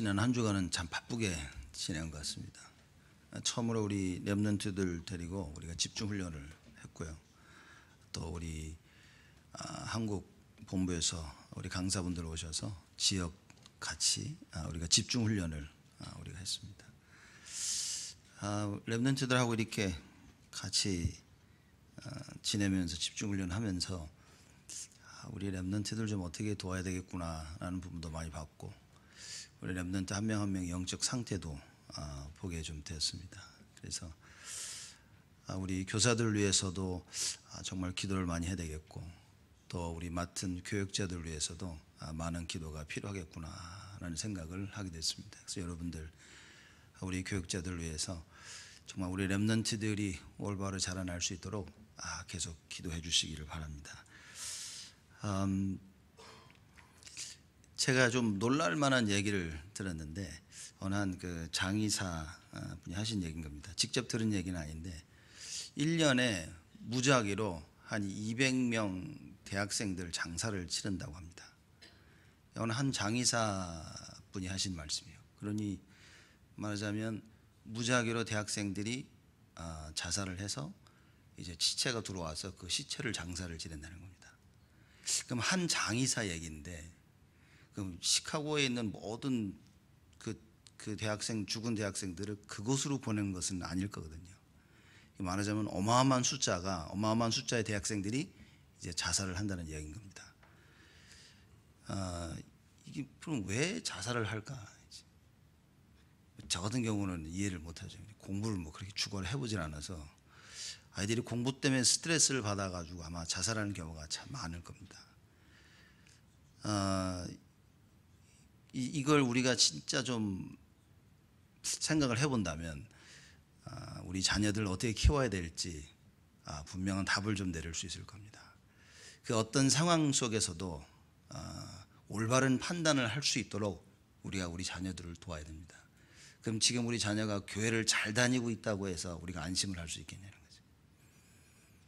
지난 한 주간은 참 바쁘게 지낸 것 같습니다. 처음으로 우리 랩런트들 데리고 우리가 집중 훈련을 했고요. 또 우리 아, 한국 본부에서 우리 강사분들 오셔서 지역 같이 아, 우리가 집중 훈련을 아, 우리가 했습니다. 랩런트들하고 이렇게 같이 지내면서 집중 훈련하면서 우리 랩런트들 좀 어떻게 도와야 되겠구나라는 부분도 많이 봤고 우리 랩런트 한 명 한 명 영적 상태도 아, 보게 좀 되었습니다. 그래서 아, 우리 교사들 위해서도 아, 정말 기도를 많이 해야 되겠고 또 우리 맡은 교육자들 위해서도 아, 많은 기도가 필요하겠구나라는 생각을 하게 됐습니다. 그래서 여러분들 우리 교육자들 위해서 정말 우리 랩런트들이 올바로 자라날 수 있도록 아, 계속 기도해 주시기를 바랍니다. 음, 제가 좀 놀랄 만한 얘기를 들었는데 어느 한 그 장의사 어, 분이 하신 얘기인 겁니다. 직접 들은 얘기는 아닌데 1년에 무작위로 한 200명 대학생들 장사를 치른다고 합니다. 어느 한 장의사 분이 하신 말씀이에요. 그러니 말하자면 무작위로 대학생들이 어, 자살을 해서 이제 시체가 들어와서 그 시체를 장사를 지낸다는 겁니다. 그럼 한 장의사 얘기인데 그 시카고에 있는 모든 그, 그 대학생 죽은 대학생들을 그곳으로 보낸 것은 아닐 거거든요. 말하자면 어마어마한 숫자가 어마어마한 숫자의 대학생들이 이제 자살을 한다는 이야기인 겁니다. 아, 이게 그럼 왜 자살을 할까? 저 같은 경우는 이해를 못하죠. 공부를 뭐 그렇게 주거를 해보질 않아서 아이들이 공부 때문에 스트레스를 받아가지고 아마 자살하는 경우가 참 많을 겁니다. 아, 이, 이걸 우리가 진짜 좀 생각을 해본다면 아, 우리 자녀들 어떻게 키워야 될지 아, 분명한 답을 좀 내릴 수 있을 겁니다. 그 어떤 상황 속에서도 아, 올바른 판단을 할 수 있도록 우리가 우리 자녀들을 도와야 됩니다. 그럼 지금 우리 자녀가 교회를 잘 다니고 있다고 해서 우리가 안심을 할 수 있겠냐는 거죠.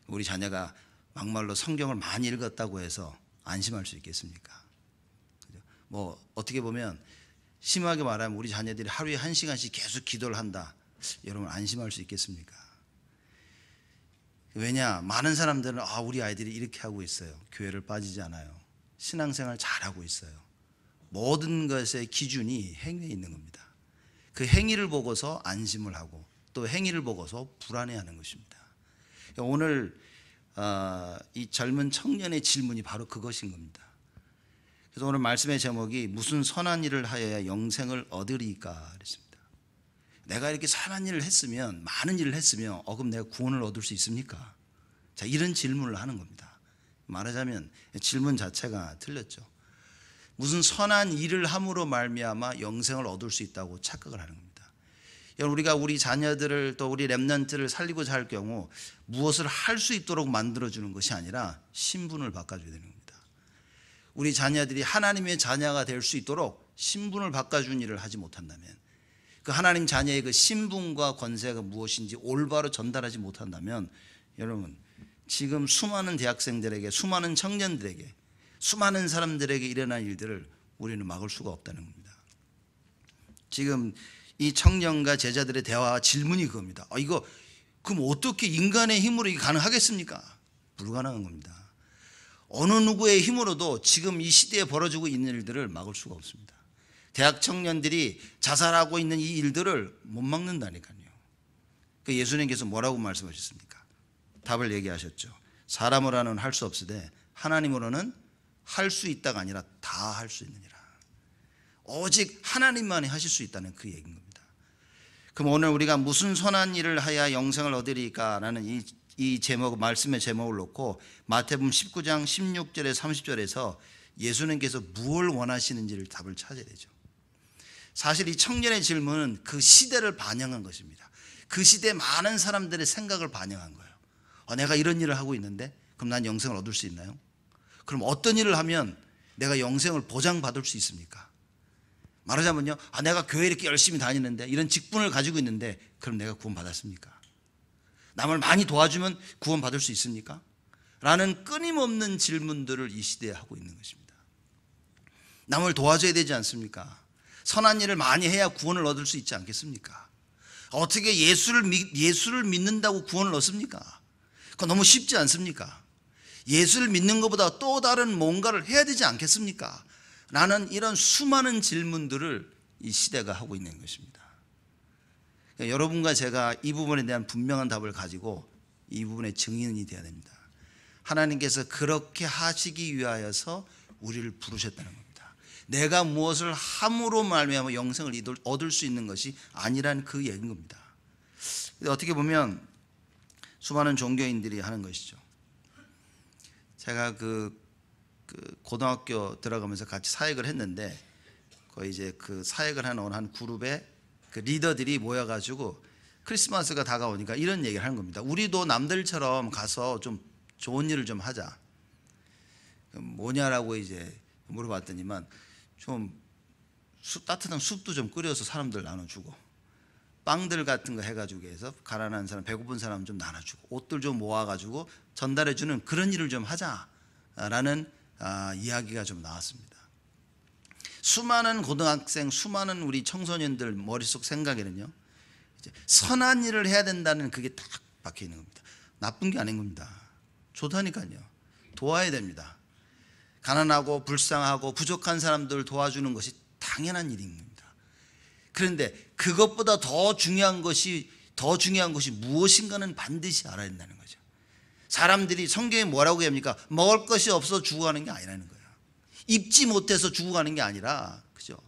우리 자녀가 막말로 성경을 많이 읽었다고 해서 안심할 수 있겠습니까? 뭐 어떻게 보면 심하게 말하면 우리 자녀들이 하루에 한 시간씩 계속 기도를 한다. 여러분 안심할 수 있겠습니까? 왜냐? 많은 사람들은 아, 우리 아이들이 이렇게 하고 있어요. 교회를 빠지지 않아요. 신앙생활 잘하고 있어요. 모든 것의 기준이 행위에 있는 겁니다. 그 행위를 보고서 안심을 하고 또 행위를 보고서 불안해하는 것입니다. 오늘 어, 이 젊은 청년의 질문이 바로 그것인 겁니다. 그래서 오늘 말씀의 제목이 무슨 선한 일을 하여야 영생을 얻으리까 그랬습니다. 내가 이렇게 선한 일을 했으면 많은 일을 했으면 어 그럼 내가 구원을 얻을 수 있습니까? 자 이런 질문을 하는 겁니다. 말하자면 질문 자체가 틀렸죠. 무슨 선한 일을 함으로 말미암아 영생을 얻을 수 있다고 착각을 하는 겁니다. 우리가 우리 자녀들을 또 우리 렘런트를 살리고자 할 경우 무엇을 할 수 있도록 만들어주는 것이 아니라 신분을 바꿔줘야 되는 겁니다. 우리 자녀들이 하나님의 자녀가 될 수 있도록 신분을 바꿔준 일을 하지 못한다면 그 하나님 자녀의 그 신분과 권세가 무엇인지 올바로 전달하지 못한다면 여러분 지금 수많은 대학생들에게 수많은 청년들에게 수많은 사람들에게 일어난 일들을 우리는 막을 수가 없다는 겁니다. 지금 이 청년과 제자들의 대화 와 질문이 그겁니다. 아, 이거 그럼 어떻게 인간의 힘으로 이게 가능하겠습니까? 불가능한 겁니다. 어느 누구의 힘으로도 지금 이 시대에 벌어지고 있는 일들을 막을 수가 없습니다. 대학 청년들이 자살하고 있는 이 일들을 못 막는다니까요. 그 예수님께서 뭐라고 말씀하셨습니까? 답을 얘기하셨죠. 사람으로는 할 수 없으되 하나님으로는 할 수 있다가 아니라 다 할 수 있느니라. 오직 하나님만이 하실 수 있다는 그 얘기인 겁니다. 그럼 오늘 우리가 무슨 선한 일을 하여 영생을 얻으리까라는 이이 제목 말씀의 제목을 놓고 마태복음 19장 16절에 30절에서 예수님께서 무엇을 원하시는지를 답을 찾아야 되죠. 사실 이 청년의 질문은 그 시대를 반영한 것입니다. 그 시대 많은 사람들의 생각을 반영한 거예요. 어, 내가 이런 일을 하고 있는데 그럼 난 영생을 얻을 수 있나요? 그럼 어떤 일을 하면 내가 영생을 보장받을 수 있습니까? 말하자면요, 아, 내가 교회 이렇게 열심히 다니는데 이런 직분을 가지고 있는데 그럼 내가 구원 받았습니까? 남을 많이 도와주면 구원받을 수 있습니까? 라는 끊임없는 질문들을 이 시대에 하고 있는 것입니다. 남을 도와줘야 되지 않습니까? 선한 일을 많이 해야 구원을 얻을 수 있지 않겠습니까? 어떻게 예수를, 믿, 예수를 믿는다고 구원을 얻습니까? 그거 너무 쉽지 않습니까? 예수를 믿는 것보다 또 다른 뭔가를 해야 되지 않겠습니까? 라는 이런 수많은 질문들을 이 시대가 하고 있는 것입니다. 그러니까 여러분과 제가 이 부분에 대한 분명한 답을 가지고 이 부분의 증인이 되어야 됩니다. 하나님께서 그렇게 하시기 위하여서 우리를 부르셨다는 겁니다. 내가 무엇을 함으로 말미암아 영생을 얻을 수 있는 것이 아니란 그 얘기인 겁니다. 어떻게 보면 수많은 종교인들이 하는 것이죠. 제가 그, 그 고등학교 들어가면서 같이 사역을 했는데 거의 이제 그 사역을 하는 한 그룹에 그 리더들이 모여가지고 크리스마스가 다가오니까 이런 얘기를 하는 겁니다. 우리도 남들처럼 가서 좀 좋은 일을 좀 하자. 그 뭐냐라고 이제 물어봤더니만 좀 수, 따뜻한 숲도 좀 끓여서 사람들 나눠주고 빵들 같은 거 해가지고 해서 가난한 사람, 배고픈 사람 좀 나눠주고 옷들 좀 모아가지고 전달해주는 그런 일을 좀 하자라는 아, 이야기가 좀 나왔습니다. 수많은 고등학생, 수많은 우리 청소년들 머릿속 생각에는요. 선한 일을 해야 된다는 그게 딱 박혀 있는 겁니다. 나쁜 게 아닌 겁니다. 좋다니까요. 도와야 됩니다. 가난하고 불쌍하고 부족한 사람들을 도와주는 것이 당연한 일인 겁니다. 그런데 그것보다 더 중요한 것이 더 중요한 것이 무엇인가는 반드시 알아야 된다는 거죠. 사람들이 성경에 뭐라고 합니까? 먹을 것이 없어 죽어가는 게 아니라는 거예요. 입지 못해서 죽어가는 게 아니라 그죠?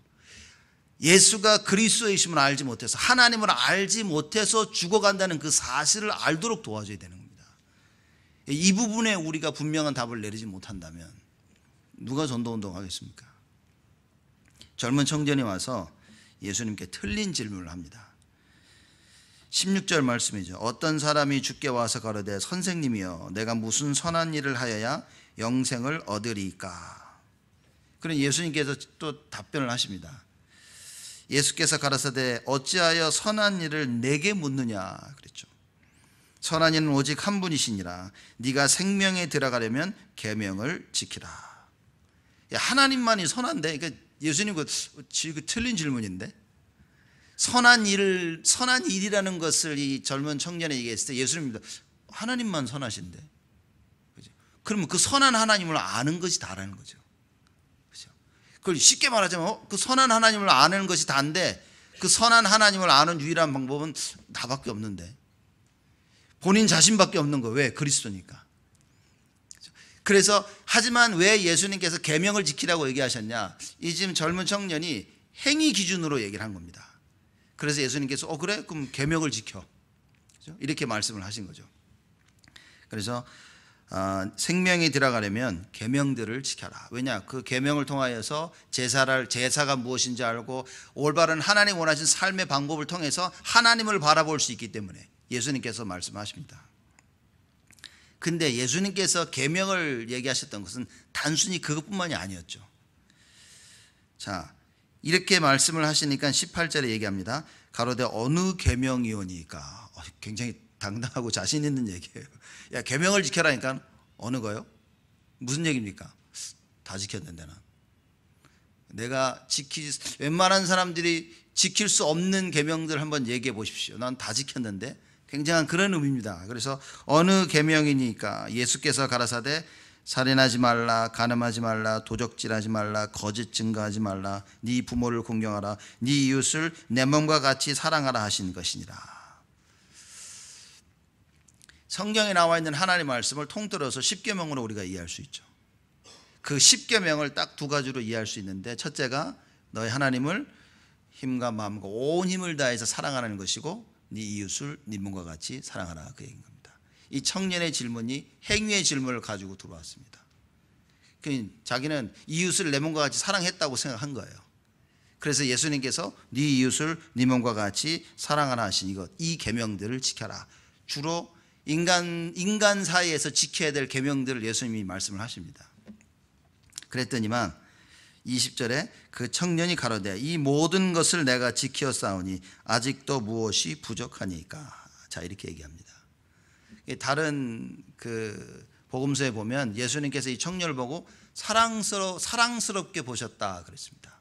예수가 그리스도이심을 알지 못해서 하나님을 알지 못해서 죽어간다는 그 사실을 알도록 도와줘야 되는 겁니다. 이 부분에 우리가 분명한 답을 내리지 못한다면 누가 전도 운동하겠습니까? 젊은 청년이 와서 예수님께 틀린 질문을 합니다. 16절 말씀이죠. 어떤 사람이 죽게 와서 가로대 선생님이여 내가 무슨 선한 일을 하여야 영생을 얻으리까? 그런 예수님께서 또 답변을 하십니다. 예수께서 가라사대 어찌하여 선한 일을 내게 묻느냐 그랬죠. 선한 이는 오직 한 분이시니라. 네가 생명에 들어가려면 계명을 지키라. 하나님만이 선한데, 그러니까 예수님 그, 그 틀린 질문인데 선한 일을 선한 일이라는 것을 이 젊은 청년에 얘기했을 때 예수님도 하나님만 선하신데, 그러면 그 선한 하나님을 아는 것이 다라는 거죠. 그걸 쉽게 말하자면 어? 그 선한 하나님을 아는 것이 다인데 그 선한 하나님을 아는 유일한 방법은 나밖에 없는데 본인 자신밖에 없는 거예요. 왜? 그리스도니까. 그래서 하지만 왜 예수님께서 계명을 지키라고 얘기하셨냐? 이 지금 젊은 청년이 행위 기준으로 얘기를 한 겁니다. 그래서 예수님께서 어 그래? 그럼 계명을 지켜. 이렇게 말씀을 하신 거죠. 그래서 어, 생명이 들어가려면 계명들을 지켜라. 왜냐? 그 계명을 통하여서 제사를 제사가 무엇인지 알고 올바른 하나님 원하신 삶의 방법을 통해서 하나님을 바라볼 수 있기 때문에 예수님께서 말씀하십니다. 근데 예수님께서 계명을 얘기하셨던 것은 단순히 그것뿐만이 아니었죠. 자, 이렇게 말씀을 하시니까 18절에 얘기합니다. 가로되 어느 계명이오니까 어, 굉장히 당당하고 자신 있는 얘기예요. 야 계명을 지켜라니까 어느 거요? 무슨 얘기입니까? 다 지켰는데 나. 내가 지키 웬만한 사람들이 지킬 수 없는 계명들 한번 얘기해 보십시오. 난 다 지켰는데 굉장한 그런 의미입니다. 그래서 어느 계명이니까 예수께서 가라사대 살인하지 말라, 가늠하지 말라, 도적질하지 말라, 거짓 증거하지 말라, 네 부모를 공경하라, 네 이웃을 내 몸과 같이 사랑하라 하신 것이니라. 성경에 나와 있는 하나님 말씀을 통틀어서 십계명으로 우리가 이해할 수 있죠. 그 십계명을 딱 두 가지로 이해할 수 있는데 첫째가 너의 하나님을 힘과 마음과 온 힘을 다해서 사랑하는 것이고 네 이웃을 네 몸과 같이 사랑하라 그 얘기인 겁니다. 이 청년의 질문이 행위의 질문을 가지고 들어왔습니다. 그 자기는 이웃을 내 몸과 같이 사랑했다고 생각한 거예요. 그래서 예수님께서 네 이웃을 네 몸과 같이 사랑하라 하신 이것 이 계명들을 지켜라. 주로 인간 인간 사이에서 지켜야 될 계명들을 예수님이 말씀을 하십니다. 그랬더니만 20절에 그 청년이 가로되 이 모든 것을 내가 지켜 싸우니 아직도 무엇이 부족하니까. 자, 이렇게 얘기합니다. 다른 그 복음서에 보면 예수님께서 이 청년을 보고 사랑스러 사랑스럽게 보셨다 그랬습니다.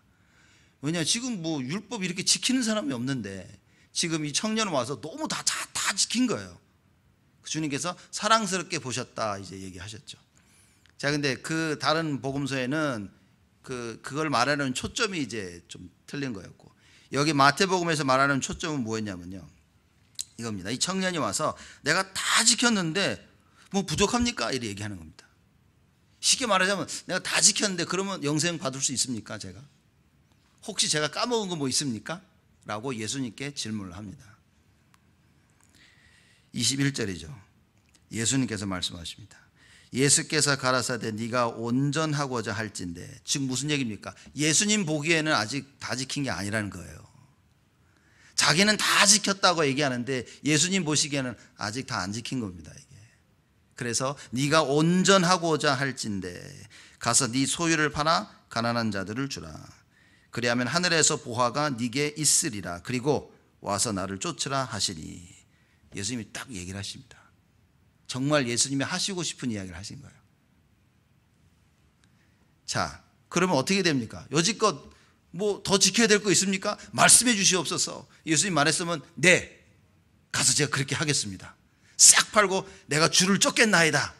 왜냐 지금 뭐 율법 이렇게 지키는 사람이 없는데 지금 이 청년 와서 너무 다, 다, 다 지킨 거예요. 주님께서 사랑스럽게 보셨다 이제 얘기하셨죠. 자, 근데 그 다른 복음서에는 그 그걸 말하는 초점이 이제 좀 틀린 거였고 여기 마태복음에서 말하는 초점은 뭐였냐면요. 이겁니다. 이 청년이 와서 내가 다 지켰는데 뭐 부족합니까? 이렇게 얘기하는 겁니다. 쉽게 말하자면 내가 다 지켰는데 그러면 영생 받을 수 있습니까? 제가 혹시 제가 까먹은 거 뭐 있습니까? 라고 예수님께 질문을 합니다. 21절이죠. 예수님께서 말씀하십니다. 예수께서 가라사대 네가 온전하고자 할진데 즉 무슨 얘기입니까? 예수님 보기에는 아직 다 지킨 게 아니라는 거예요. 자기는 다 지켰다고 얘기하는데 예수님 보시기에는 아직 다 안 지킨 겁니다. 이게. 그래서 네가 온전하고자 할진데 가서 네 소유를 팔아 가난한 자들을 주라. 그리하면 하늘에서 보화가 네게 있으리라. 그리고 와서 나를 쫓으라 하시니. 예수님이 딱 얘기를 하십니다. 정말 예수님이 하시고 싶은 이야기를 하신 거예요. 자, 그러면 어떻게 됩니까? 여지껏 뭐 더 지켜야 될 거 있습니까? 말씀해 주시옵소서. 예수님 말했으면 네. 가서 제가 그렇게 하겠습니다. 싹 팔고 내가 줄을 쫓겠나이다.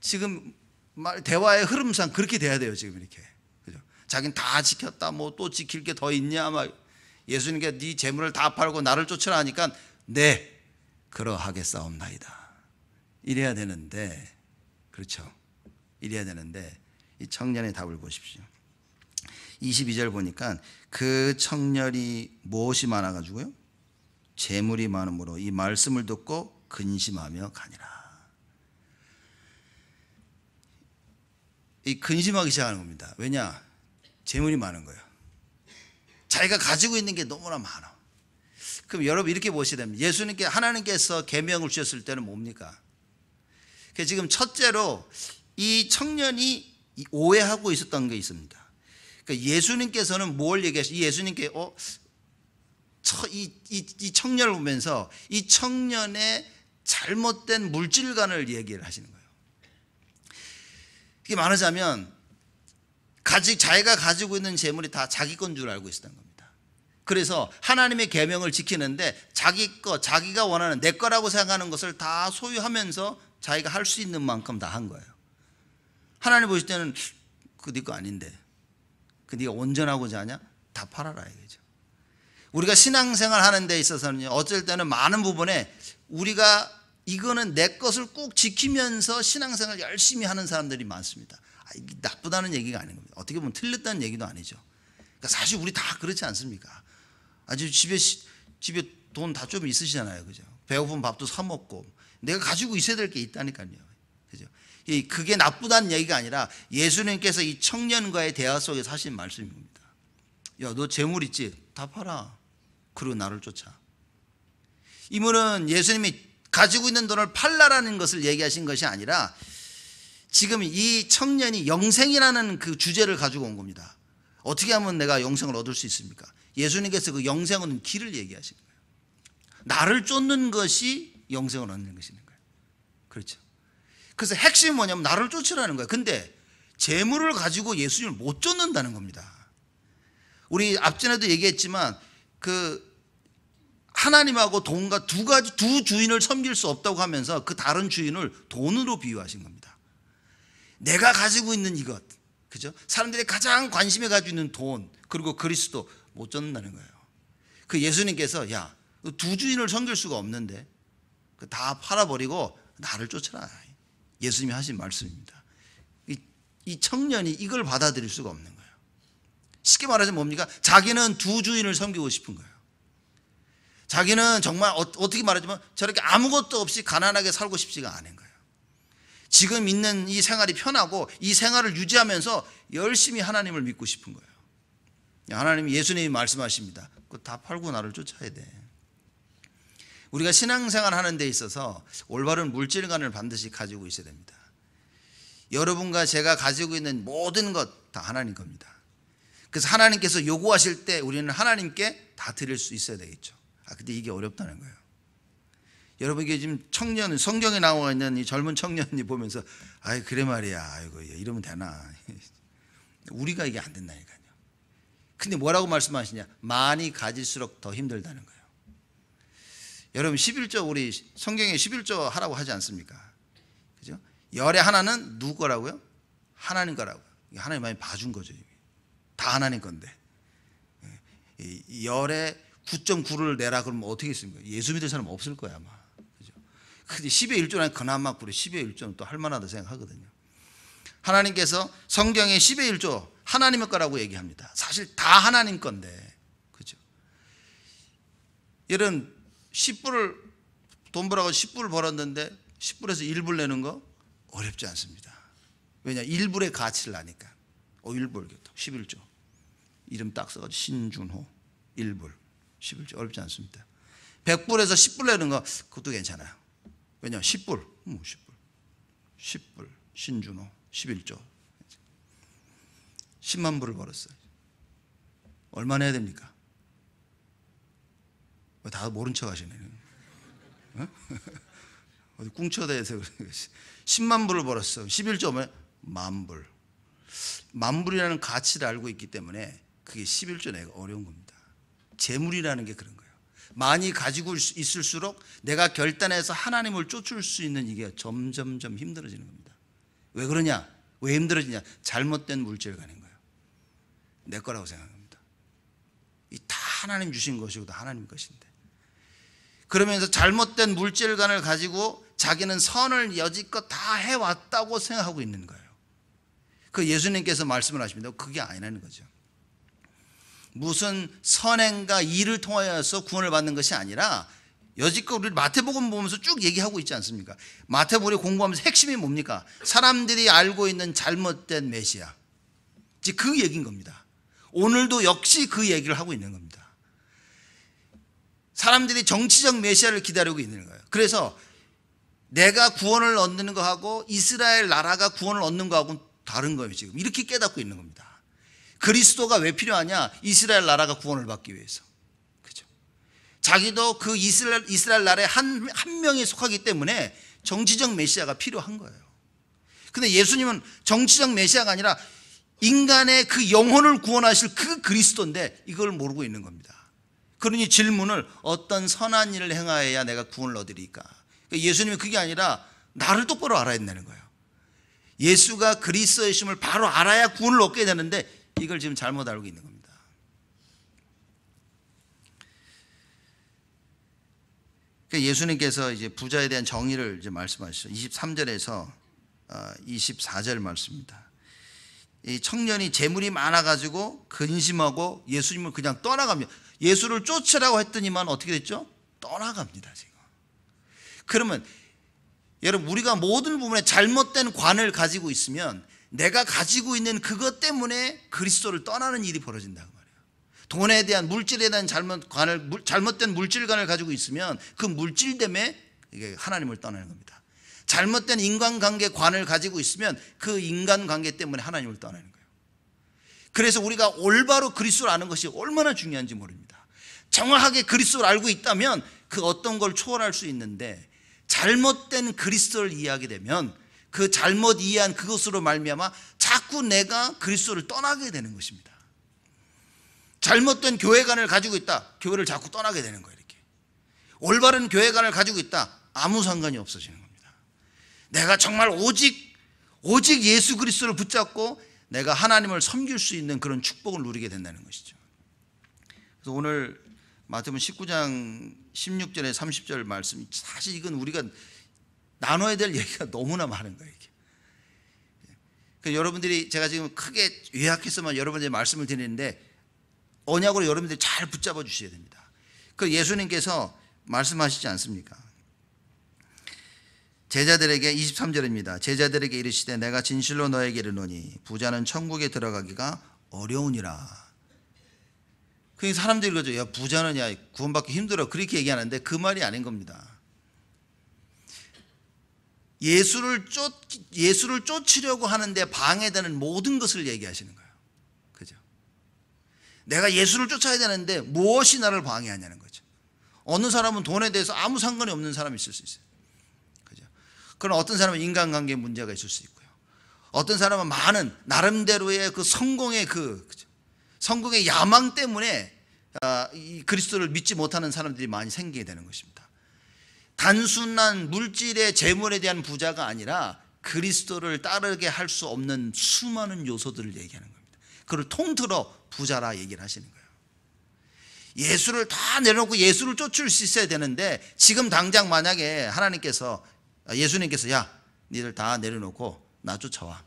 지금 말 대화의 흐름상 그렇게 돼야 돼요, 지금 이렇게. 그죠? 자긴 다 지켰다. 뭐 또 지킬 게 더 있냐 막 예수님께 네 재물을 다 팔고 나를 쫓으라 하니까 네. 그러하게 싸움나이다. 이래야 되는데 그렇죠. 이래야 되는데 이 청년의 답을 보십시오. 22절 보니까 그 청년이 무엇이 많아 가지고요? 재물이 많음으로 이 말씀을 듣고 근심하며 가니라. 이 근심하기 시작하는 겁니다. 왜냐? 재물이 많은 거예요. 자기가 가지고 있는 게 너무나 많아. 그럼 여러분 이렇게 보시야 됩니다. 예수님께 하나님께서 계명을 주셨을 때는 뭡니까? 지금 첫째로 이 청년이 오해하고 있었던 게 있습니다. 그러니까 예수님께서는 뭘 얘기하시? 예수님께 어, 이, 이, 이 청년을 보면서 이 청년의 잘못된 물질관을 얘기를 하시는 거예요. 이게 말하자면 가지 자기가 가지고 있는 재물이 다 자기 건 줄 알고 있었던 겁니다. 그래서 하나님의 계명을 지키는데 자기 거, 자기가 원하는 내 거라고 생각하는 것을 다 소유하면서 자기가 할 수 있는 만큼 다 한 거예요. 하나님 보실 때는 그네거 아닌데 그 네가 온전하고자 하냐? 다 팔아라 이거죠. 우리가 신앙생활 하는 데 있어서는 어쩔 때는 많은 부분에 우리가 이거는 내 것을 꼭 지키면서 신앙생활 열심히 하는 사람들이 많습니다. 아, 나쁘다는 얘기가 아닌 겁니다. 어떻게 보면 틀렸다는 얘기도 아니죠. 그러니까 사실 우리 다 그렇지 않습니까? 아주 집에 집에 돈 다 좀 있으시잖아요. 그죠? 배고픈 밥도 사 먹고 내가 가지고 있어야 될 게 있다니까요. 그죠? 이 그게 나쁘다는 얘기가 아니라 예수님께서 이 청년과의 대화 속에서 하신 말씀입니다. 야, 너 재물 있지? 다 팔아. 그리고 나를 쫓아. 이분은 예수님이 가지고 있는 돈을 팔라라는 것을 얘기하신 것이 아니라 지금 이 청년이 영생이라는 그 주제를 가지고 온 겁니다. 어떻게 하면 내가 영생을 얻을 수 있습니까? 예수님께서 그 영생은 길을 얘기하신 거예요. 나를 쫓는 것이 영생을 얻는 것이는 거예요. 그렇죠. 그래서 핵심이 뭐냐면 나를 쫓으라는 거예요. 근데 재물을 가지고 예수님을 못 쫓는다는 겁니다. 우리 앞전에도 얘기했지만 그 하나님하고 돈과 두 가지 두 주인을 섬길 수 없다고 하면서 그 다른 주인을 돈으로 비유하신 겁니다. 내가 가지고 있는 이것, 그죠? 사람들이 가장 관심에 가지고 있는 돈, 그리고 그리스도, 못 쫓는다는 거예요. 그 예수님께서 야, 두 주인을 섬길 수가 없는데 그 다 팔아버리고 나를 쫓아라. 예수님이 하신 말씀입니다. 이, 이 청년이 이걸 받아들일 수가 없는 거예요. 쉽게 말하자면 뭡니까? 자기는 두 주인을 섬기고 싶은 거예요. 자기는 정말 어, 떻게 말하자면 저렇게 아무것도 없이 가난하게 살고 싶지가 않은 거예요. 지금 있는 이 생활이 편하고 이 생활을 유지하면서 열심히 하나님을 믿고 싶은 거예요. 하나님 예수님이 말씀하십니다. 그 다 팔고 나를 쫓아야 돼. 우리가 신앙생활 하는 데 있어서 올바른 물질관을 반드시 가지고 있어야 됩니다. 여러분과 제가 가지고 있는 모든 것 다 하나님 겁니다. 그래서 하나님께서 요구하실 때 우리는 하나님께 다 드릴 수 있어야 되겠죠. 아, 근데 이게 어렵다는 거예요. 여러분 이게 지금 청년 성경에 나와 있는 이 젊은 청년이 보면서 아이 그래 말이야 아이고 이러면 되나 우리가 이게 안된다니까 근데 뭐라고 말씀하시냐? 많이 가질수록 더 힘들다는 거예요. 여러분 11조 우리 성경에 11조 하라고 하지 않습니까? 그죠? 열의 하나는 누구 라고요 하나님 거라고 하나님 많이 봐준 거죠. 이미. 다 하나님 건데. 예. 열의 9.9를 내라 그러면 어떻게 씁니까? 예수 믿을 사람 없을 거야 아마. 그죠? 근데 10의 1조는 그나마 그래. 10의 1조는 또 할 만하다 생각하거든요. 하나님께서 성경의 10의 1조 하나님의 거라고 얘기합니다. 사실 다 하나님 건데. 그죠? 이런 10불을 돈 벌어가 10불 을 벌었는데 10불에서 1불 내는 거 어렵지 않습니다. 왜냐? 1불의 가치를 아니까. 어, 1불 교통. 11조. 이름 딱 써가지고 신준호. 1불. 11조. 어렵지 않습니다. 100불에서 10불 내는 거 그것도 괜찮아요. 왜냐? 10불. 음, 10불. 10불. 신준호. 11조. 10만 불을 벌었어요. 얼마 내야 됩니까? 다 모른 척 하시네. 어? 어디 꿍쳐대서 10만 불을 벌었어. 11조면 만 불. 만 불이라는 가치를 알고 있기 때문에 그게 11조 내가 어려운 겁니다. 재물이라는 게 그런 거예요. 많이 가지고 있을수록 내가 결단해서 하나님을 쫓을 수 있는 이게 점점점 힘들어지는 겁니다. 왜 그러냐? 왜 힘들어지냐? 잘못된 물질 가는 거예요. 내 거라고 생각합니다. 이 다 하나님 주신 것이고 다 하나님 것인데. 그러면서 잘못된 물질관을 가지고 자기는 선을 여지껏 다 해왔다고 생각하고 있는 거예요. 그 예수님께서 말씀을 하십니다. 그게 아니라는 거죠. 무슨 선행과 일을 통하여서 구원을 받는 것이 아니라 여지껏 우리 마태복음 보면서 쭉 얘기하고 있지 않습니까? 마태복음을 공부하면서 핵심이 뭡니까? 사람들이 알고 있는 잘못된 메시아. 그 얘기인 겁니다. 오늘도 역시 그 얘기를 하고 있는 겁니다. 사람들이 정치적 메시아를 기다리고 있는 거예요. 그래서 내가 구원을 얻는 거하고 이스라엘 나라가 구원을 얻는 거하고는 다른 거예요, 지금. 이렇게 깨닫고 있는 겁니다. 그리스도가 왜 필요하냐? 이스라엘 나라가 구원을 받기 위해서. 자기도 그 이스라엘, 이스라엘 나라에 한, 한 명이 속하기 때문에 정치적 메시아가 필요한 거예요. 근데 예수님은 정치적 메시아가 아니라 인간의 그 영혼을 구원하실 그 그리스도인데 이걸 모르고 있는 겁니다. 그러니 질문을 어떤 선한 일을 행하여야 내가 구원을 얻으리까? 그러니까 예수님이 그게 아니라 나를 똑바로 알아야 된다는 거예요. 예수가 그리스도이심을 바로 알아야 구원을 얻게 되는데 이걸 지금 잘못 알고 있는 겁니다. 그러니까 예수님께서 이제 부자에 대한 정의를 이제 말씀하시죠. 23절에서 24절 어, 말씀입니다. 이 청년이 재물이 많아가지고 근심하고 예수님을 그냥 떠나갑니다. 예수를 쫓으라고 했더니만 어떻게 됐죠? 떠나갑니다, 지금. 그러면 여러분, 우리가 모든 부분에 잘못된 관을 가지고 있으면 내가 가지고 있는 그것 때문에 그리스도를 떠나는 일이 벌어진다고. 돈에 대한 물질에 대한 잘못관을 잘못된 물질관을 가지고 있으면 그 물질 때문에 이게 하나님을 떠나는 겁니다. 잘못된 인간관계 관을 가지고 있으면 그 인간관계 때문에 하나님을 떠나는 거예요. 그래서 우리가 올바로 그리스도를 아는 것이 얼마나 중요한지 모릅니다. 정확하게 그리스도를 알고 있다면 그 어떤 걸 초월할 수 있는데 잘못된 그리스도를 이해하게 되면 그 잘못 이해한 그것으로 말미암아 자꾸 내가 그리스도를 떠나게 되는 것입니다. 잘못된 교회관을 가지고 있다. 교회를 자꾸 떠나게 되는 거예요, 이렇게. 올바른 교회관을 가지고 있다. 아무 상관이 없어지는 겁니다. 내가 정말 오직 오직 예수 그리스도를 붙잡고 내가 하나님을 섬길 수 있는 그런 축복을 누리게 된다는 것이죠. 그래서 오늘 마태복음 19장 16절에 30절 말씀 사실 이건 우리가 나눠야 될 얘기가 너무나 많은 거예요. 이게. 그 여러분들이 제가 지금 크게 요약해서만 여러분들이 말씀을 드리는데 언약으로 여러분들이 잘 붙잡아 주셔야 됩니다. 그 예수님께서 말씀하시지 않습니까? 제자들에게 23절입니다. 제자들에게 이르시되 내가 진실로 너에게 이르노니 부자는 천국에 들어가기가 어려우니라. 그게 그러니까 사람들이 그러죠. 야, 부자는 야, 구원받기 힘들어. 그렇게 얘기하는데 그 말이 아닌 겁니다. 예수를 쫓, 예수를 쫓으려고 하는데 방해되는 모든 것을 얘기하시는 거예요. 내가 예수를 쫓아야 되는데 무엇이 나를 방해하냐는 거죠. 어느 사람은 돈에 대해서 아무 상관이 없는 사람이 있을 수 있어요. 그죠? 그럼 어떤 사람은 인간관계 문제가 있을 수 있고요. 어떤 사람은 많은 나름대로의 그 성공의 그 그죠? 성공의 야망 때문에 아, 이 그리스도를 믿지 못하는 사람들이 많이 생기게 되는 것입니다. 단순한 물질의 재물에 대한 부자가 아니라 그리스도를 따르게 할 수 없는 수많은 요소들을 얘기하는 겁니다. 그걸 통틀어 부자라 얘기를 하시는 거예요. 예수를 다 내려놓고 예수를 쫓을 수 있어야 되는데 지금 당장 만약에 하나님께서 예수님께서 야 니들 다 내려놓고 나 쫓아와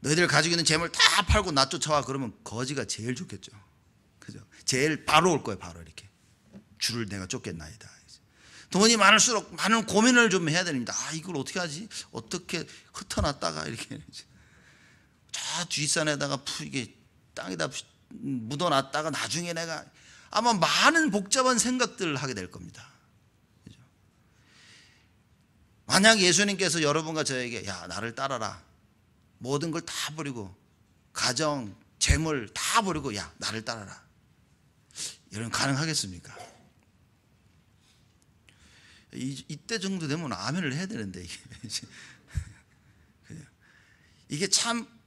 너희들 가지고 있는 재물 다 팔고 나 쫓아와 그러면 거지가 제일 좋겠죠 그죠 제일 바로 올 거예요 바로 이렇게 줄을 내가 쫓겠나이다 돈이 많을수록 많은 고민을 좀 해야 됩니다 아 이걸 어떻게 하지 어떻게 흩어놨다가 이렇게 뒷산에다가 이게 땅에다 묻어놨다가 나중에 내가 아마 많은 복잡한 생각들을 하게 될 겁니다. 그죠? 만약 예수님께서 여러분과 저에게 야 나를 따라라 모든 걸 다 버리고 가정 재물 다 버리고 야 나를 따라라 이런 가능하겠습니까? 이, 이때 정도 되면 아멘을 해야 되는데 이게, 이게 참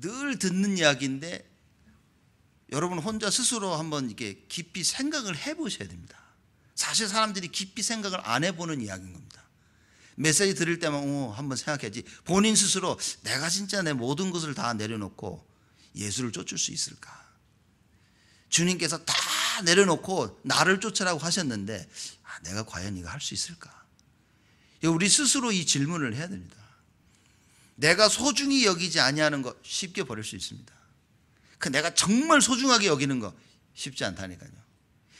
늘 듣는 이야기인데 여러분 혼자 스스로 한번 이렇게 깊이 생각을 해보셔야 됩니다. 사실 사람들이 깊이 생각을 안 해보는 이야기인 겁니다. 메시지 들을 때만 어, 한번 생각해야지 본인 스스로 내가 진짜 내 모든 것을 다 내려놓고 예수를 쫓을 수 있을까? 주님께서 다 내려놓고 나를 쫓으라고 하셨는데 아, 내가 과연 이거 할 수 있을까? 우리 스스로 이 질문을 해야 됩니다. 내가 소중히 여기지 아니하는 것 쉽게 버릴 수 있습니다. 그 내가 정말 소중하게 여기는 거 쉽지 않다니까요.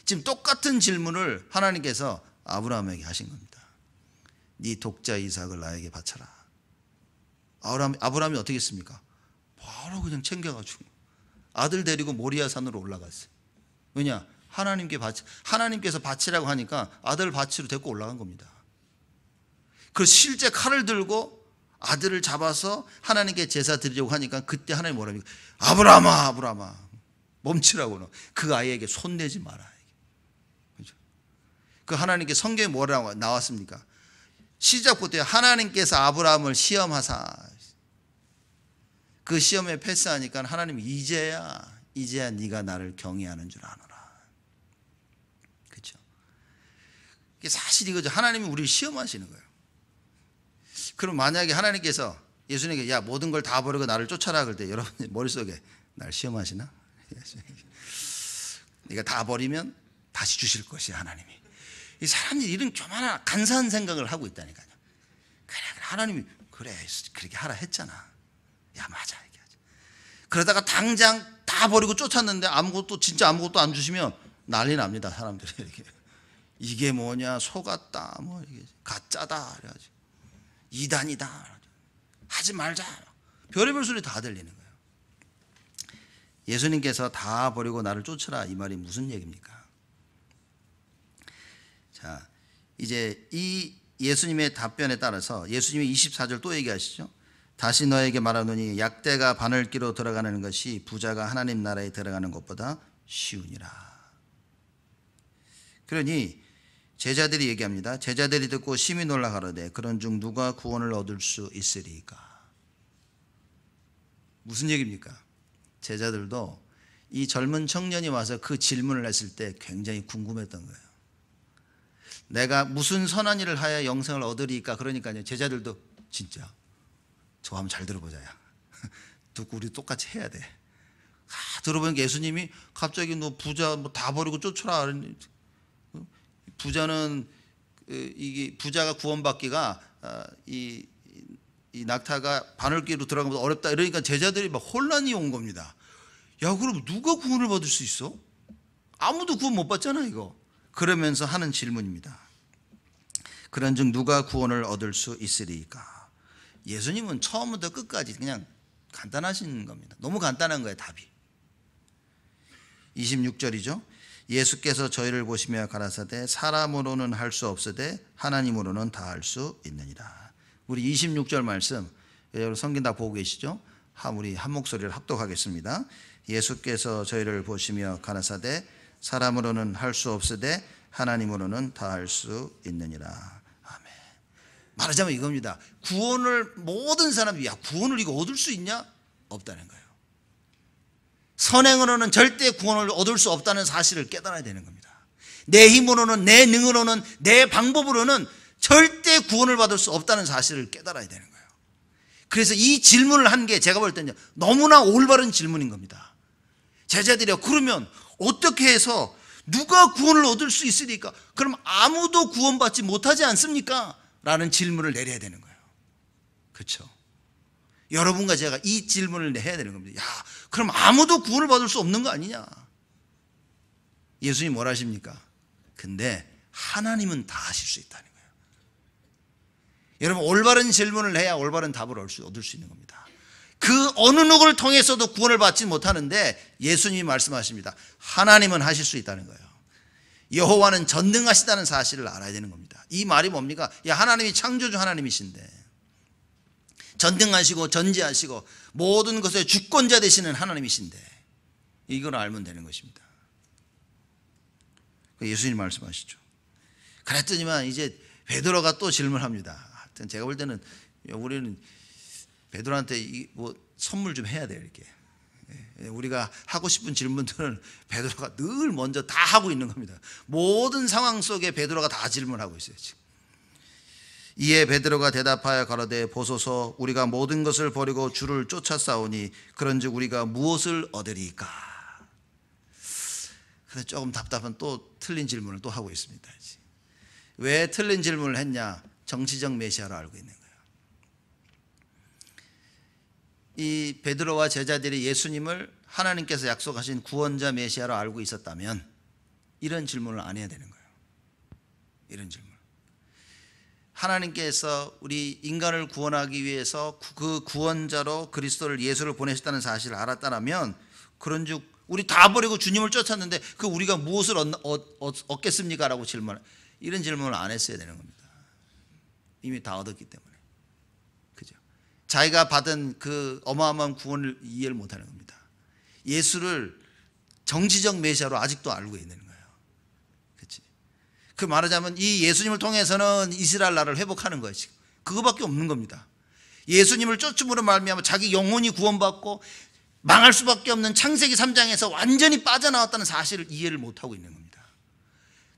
지금 똑같은 질문을 하나님께서 아브라함에게 하신 겁니다. 네 독자 이삭을 나에게 바쳐라. 아브라함, 아브라함이 어떻게 했습니까? 바로 그냥 챙겨가지고 아들 데리고 모리아산으로 올라갔어요. 왜냐? 하나님께 바치, 하나님께서 바치라고 하니까 아들 바치로 데리고 올라간 겁니다. 그 실제 칼을 들고 아들을 잡아서 하나님께 제사 드리려고 하니까 그때 하나님 뭐라고 아브라마 아브라마 멈추라고는 그 아이에게 손대지 마라. 그죠? 그 하나님께 성경에 뭐라고 나왔습니까? 시작부터 하나님께서 아브라함을 시험하사 그 시험에 패스하니까 하나님 이제야 이제야 네가 나를 경외하는 줄 아노라. 그죠 사실 이거죠. 하나님이 우리를 시험하시는 거예요. 그럼 만약에 하나님께서 예수님에게 야 모든 걸 다 버리고 나를 쫓아라 그럴 때 여러분 머릿속에 날 시험하시나? 네가 다 버리면 다시 주실 것이야 하나님이 이 사람들이 이런 조만한 간사한 생각을 하고 있다니까요 그래 그래 하나님이 그래 그렇게 하라 했잖아 야 맞아 얘기하지 그러다가 당장 다 버리고 쫓았는데 아무것도 진짜 아무것도 안 주시면 난리 납니다 사람들이 이렇게 이게 뭐냐 속았다 뭐 이게 가짜다 그래가지고 이단이다. 하지 말자. 별의별 소리 다 들리는 거예요. 예수님께서 다 버리고 나를 쫓으라 이 말이 무슨 얘기입니까? 자, 이제 이 예수님의 답변에 따라서 예수님이 24절 또 얘기하시죠. 다시 너에게 말하노니 약대가 바늘기로 들어가는 것이 부자가 하나님 나라에 들어가는 것보다 쉬우니라. 그러니 제자들이 얘기합니다. 제자들이 듣고 심히 놀라 가로되 그런 중 누가 구원을 얻을 수 있으리까? 무슨 얘기입니까? 제자들도 이 젊은 청년이 와서 그 질문을 했을 때 굉장히 궁금했던 거예요. 내가 무슨 선한 일을 하여 영생을 얻으리까? 그러니까요. 제자들도 진짜 저 한번 잘 들어보자야. 듣고 우리 똑같이 해야 돼. 아, 들어보니까 예수님이 갑자기 너 부자 뭐 다 버리고 쫓으라 부자는 그, 이게 부자가 구원받기가 어, 이, 이 낙타가 바늘길로 들어가면 어렵다. 이러니까 제자들이 막 혼란이 온 겁니다. 야, 그럼 누가 구원을 받을 수 있어? 아무도 구원 못 받잖아, 이거. 그러면서 하는 질문입니다. 그런즉 누가 구원을 얻을 수 있으리까? 예수님은 처음부터 끝까지 그냥 간단하신 겁니다. 너무 간단한 거예요, 답이. 26절이죠. 예수께서 저희를 보시며 가라사대 사람으로는 할 수 없으되 하나님으로는 다 할 수 있느니라. 우리 26절 말씀 예, 여러분 성경 다 보고 계시죠? 우리 한 목소리를 합독하겠습니다. 예수께서 저희를 보시며 가라사대 사람으로는 할 수 없으되 하나님으로는 다 할 수 있느니라. 아멘. 말하자면 이겁니다. 구원을 모든 사람이 야 구원을 이거 얻을 수 있냐? 없다는 거예요. 선행으로는 절대 구원을 얻을 수 없다는 사실을 깨달아야 되는 겁니다. 내 힘으로는, 내 능으로는, 내 방법으로는 절대 구원을 받을 수 없다는 사실을 깨달아야 되는 거예요. 그래서 이 질문을 한 게 제가 볼 때는 너무나 올바른 질문인 겁니다. 제자들이요. 그러면 어떻게 해서 누가 구원을 얻을 수 있으니까? 그럼 아무도 구원받지 못하지 않습니까? 라는 질문을 내려야 되는 거예요. 그렇죠? 여러분과 제가 이 질문을 해야 되는 겁니다. 야, 그럼 아무도 구원을 받을 수 없는 거 아니냐? 예수님 뭘 하십니까? 근데 하나님은 다 하실 수 있다는 거예요. 여러분, 올바른 질문을 해야 올바른 답을 얻을 수 있는 겁니다. 그 어느 누구를 통해서도 구원을 받지 못하는데 예수님이 말씀하십니다. 하나님은 하실 수 있다는 거예요. 여호와는 전능하시다는 사실을 알아야 되는 겁니다. 이 말이 뭡니까? 야, 하나님이 창조주 하나님이신데 전등하시고 전지하시고 모든 것의 주권자 되시는 하나님이신데 이걸 알면 되는 것입니다. 그 예수님 말씀하시죠. 그랬더니만 이제 베드로가 또 질문합니다. 하여튼 제가 볼 때는 우리는 베드로한테 뭐 선물 좀 해야 돼요 이렇게. 예, 우리가 하고 싶은 질문들은 베드로가 늘 먼저 다 하고 있는 겁니다. 모든 상황 속에 베드로가 다 질문하고 있어요 지금. 이에 베드로가 대답하여 가로되 보소서 우리가 모든 것을 버리고 주를 쫓아싸우니 그런즉 우리가 무엇을 얻으리까? 근데 조금 답답한 또 틀린 질문을 또 하고 있습니다. 왜 틀린 질문을 했냐? 정치적 메시아로 알고 있는 거예요. 이 베드로와 제자들이 예수님을 하나님께서 약속하신 구원자 메시아로 알고 있었다면 이런 질문을 안 해야 되는 거예요. 이런 질문. 하나님께서 우리 인간을 구원하기 위해서 그 구원자로 그리스도를 예수를 보내셨다는 사실을 알았다면 그런즉 우리 다 버리고 주님을 쫓았는데 그 우리가 무엇을 얻, 얻, 얻 겠습니까라고 질문 이런 질문을 안 했어야 되는 겁니다. 이미 다 얻었기 때문에 그죠? 자기가 받은 그 어마어마한 구원을 이해를 못하는 겁니다. 예수를 정치적 메시아로 아직도 알고 있는 그 말하자면 이 예수님을 통해서는 이스라엘 나라를 회복하는 거예요. 지금. 그거밖에 없는 겁니다. 예수님을 쫓음으로 말미암아 자기 영혼이 구원받고 망할 수밖에 없는 창세기 3장에서 완전히 빠져나왔다는 사실을 이해를 못하고 있는 겁니다.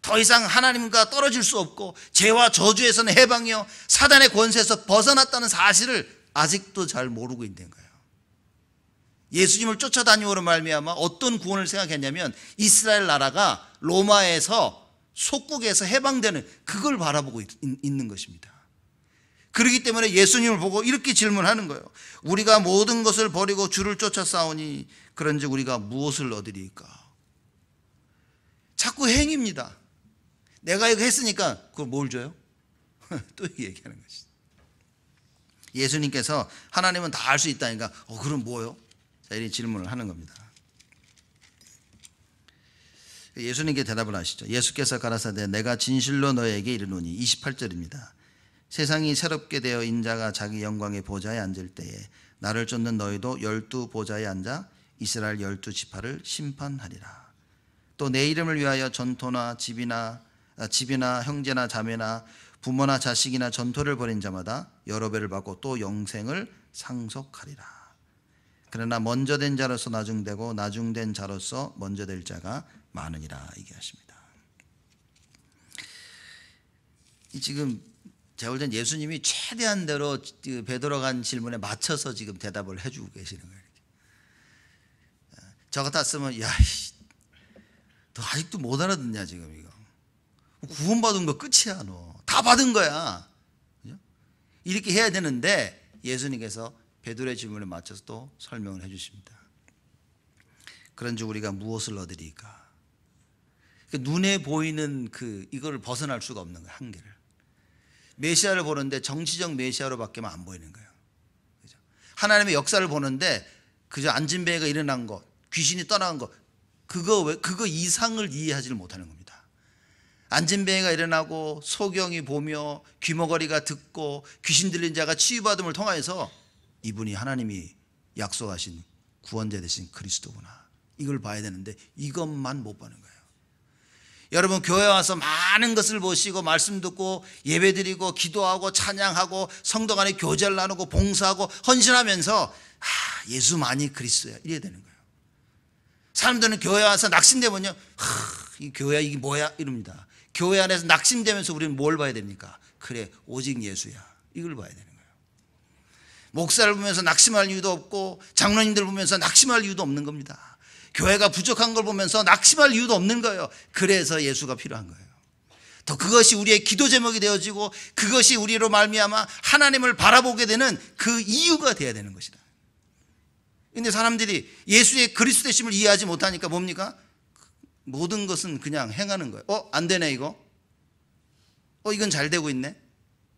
더 이상 하나님과 떨어질 수 없고 죄와 저주에서는 해방이요 사단의 권세에서 벗어났다는 사실을 아직도 잘 모르고 있는 거예요. 예수님을 쫓아다니오로 말미암아 어떤 구원을 생각했냐면 이스라엘 나라가 로마에서 속국에서 해방되는 그걸 바라보고 있, 있는 것입니다. 그러기 때문에 예수님을 보고 이렇게 질문하는 거예요. 우리가 모든 것을 버리고 주를 쫓아 싸우니 그런즉 우리가 무엇을 얻으리까? 자꾸 행입니다. 내가 이거 했으니까 그걸 뭘 줘요? 또 얘기하는 것이죠. 예수님께서 하나님은 다 알 수 있다니까 어 그럼 뭐요? 자, 이런 질문을 하는 겁니다. 예수님께 대답을 하시죠. 예수께서 가라사대 내가 진실로 너에게 이르노니 28절입니다. 세상이 새롭게 되어 인자가 자기 영광의 보좌에 앉을 때에 나를 쫓는 너희도 열두 보좌에 앉아 이스라엘 열두 지파를 심판하리라. 또 내 이름을 위하여 전토나 집이나 아, 집이나 형제나 자매나 부모나 자식이나 전토를 벌인 자마다 여러 배를 받고 또 영생을 상속하리라. 그러나 먼저 된 자로서 나중되고 나중된 자로서 먼저 될 자가 많으니라 얘기하십니다. 지금 제가 볼 예수님이 최대한 대로 그 베드로간 질문에 맞춰서 지금 대답을 해주고 계시는 거예요. 저 같았으면 야, 너 아직도 못 알아듣냐 지금 이거 구원받은 거 끝이야 너다 받은 거야 이렇게 해야 되는데 예수님께서 베드로의 질문에 맞춰서 또 설명을 해주십니다. 그런즉 우리가 무엇을 얻으리까? 그 눈에 보이는 그 이거를 벗어날 수가 없는 거예요 한계를 메시아를 보는데 정치적 메시아로밖에안 보이는 거예요 그죠? 하나님의 역사를 보는데 그저 안진뱅이가 일어난 것 귀신이 떠난 것 그거 왜 그거 이상을 이해하지 못하는 겁니다 안진뱅이가 일어나고 소경이 보며 귀머거리가 듣고 귀신 들린 자가 치유받음을 통하서 이분이 하나님이 약속하신 구원자 되신 그리스도구나 이걸 봐야 되는데 이것만 못 보는 거예요 여러분 교회 와서 많은 것을 보시고 말씀 듣고 예배 드리고 기도하고 찬양하고 성도 간에 교제를 나누고 봉사하고 헌신하면서 아, 예수 많이 그리스도야 이래야 되는 거예요. 사람들은 교회 와서 낙심되면요. 이 교회야 이게 뭐야 이럽니다. 교회 안에서 낙심되면서 우리는 뭘 봐야 됩니까? 그래 오직 예수야 이걸 봐야 되는 거예요. 목사를 보면서 낙심할 이유도 없고 장로님들 보면서 낙심할 이유도 없는 겁니다. 교회가 부족한 걸 보면서 낙심할 이유도 없는 거예요. 그래서 예수가 필요한 거예요. 더 그것이 우리의 기도 제목이 되어지고 그것이 우리로 말미암아 하나님을 바라보게 되는 그 이유가 되어야 되는 것이다. 근데 사람들이 예수의 그리스도심을 이해하지 못하니까 뭡니까? 모든 것은 그냥 행하는 거예요. 어, 안 되네 이거. 어, 이건 잘 되고 있네.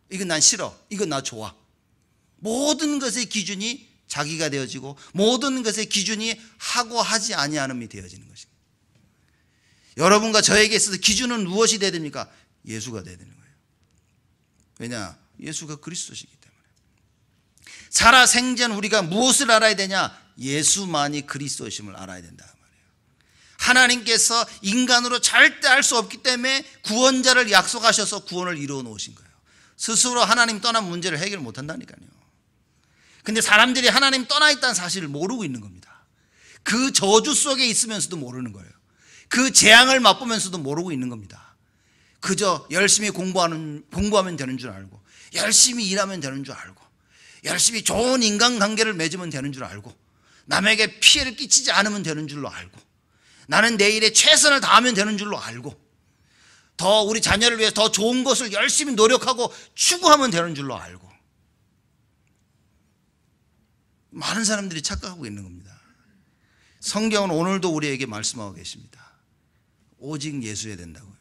이건 난 싫어. 이건 나 좋아. 모든 것의 기준이 자기가 되어지고 모든 것의 기준이 하고 하지 아니하음이 되어지는 것입니다. 여러분과 저에게 있어서 기준은 무엇이 되야 됩니까? 예수가 되야 되는 거예요. 왜냐? 예수가 그리스도시기 때문에. 살아생전 우리가 무엇을 알아야 되냐? 예수만이 그리스도심을 알아야 된다 그 말이에요. 하나님께서 인간으로 절대 알 수 없기 때문에 구원자를 약속하셔서 구원을 이루어 놓으신 거예요. 스스로 하나님 떠난 문제를 해결 못 한다니까요. 근데 사람들이 하나님 떠나 있다는 사실을 모르고 있는 겁니다. 그 저주 속에 있으면서도 모르는 거예요. 그 재앙을 맛보면서도 모르고 있는 겁니다. 그저 열심히 공부하는, 공부하면 되는 줄 알고, 열심히 일하면 되는 줄 알고, 열심히 좋은 인간관계를 맺으면 되는 줄 알고, 남에게 피해를 끼치지 않으면 되는 줄로 알고, 나는 내 일에 최선을 다하면 되는 줄로 알고, 더 우리 자녀를 위해 더 좋은 것을 열심히 노력하고 추구하면 되는 줄로 알고, 많은 사람들이 착각하고 있는 겁니다. 성경은 오늘도 우리에게 말씀하고 계십니다. 오직 예수에 된다고요.